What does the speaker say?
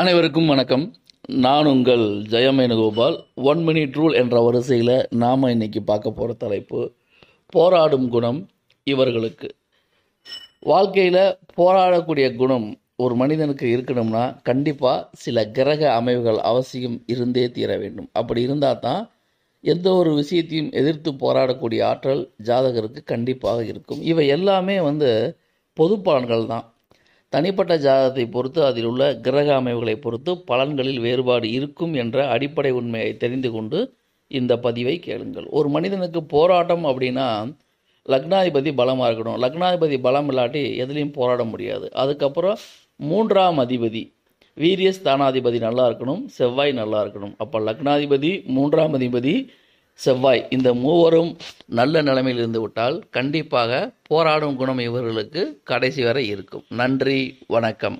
அனைவருக்கும் வணக்கம் நான் உங்கள் ஜெயமேனுகோபால் ஒன் மினிட் ரூல் என்ற வரிசையில் நாம் இன்றைக்கி பார்க்க போகிற தலைப்பு போராடும் குணம் இவர்களுக்கு வாழ்க்கையில் போராடக்கூடிய குணம் ஒரு மனிதனுக்கு இருக்கணும்னா கண்டிப்பாக சில கிரக அமைவுகள் அவசியம் இருந்தே தீர வேண்டும் அப்படி இருந்தால் தான் எந்த ஒரு விஷயத்தையும் எதிர்த்து போராடக்கூடிய ஆற்றல் ஜாதகருக்கு கண்டிப்பாக இருக்கும் இவை எல்லாமே வந்து பொது தான் தனிப்பட்ட ஜாதகத்தை பொறுத்து அதில் உள்ள கிரக அமைவுகளை பொறுத்து பலன்களில் வேறுபாடு இருக்கும் என்ற அடிப்படை உண்மையை தெரிந்து கொண்டு இந்த பதிவை கேளுங்கள் ஒரு மனிதனுக்கு போராட்டம் அப்படின்னா லக்னாதிபதி பலமாக இருக்கணும் லக்னாதிபதி பலம் இல்லாட்டி எதுலேயும் போராட முடியாது அதுக்கப்புறம் மூன்றாம் அதிபதி வீரிய ஸ்தானாதிபதி நல்லா இருக்கணும் செவ்வாய் நல்லா இருக்கணும் அப்போ லக்னாதிபதி மூன்றாம் அதிபதி செவ்வாய் இந்த மூவரும் நல்ல நிலைமையில் இருந்து விட்டால் கண்டிப்பாக போராடும் குணம் இவர்களுக்கு கடைசி வரை இருக்கும் நன்றி வணக்கம்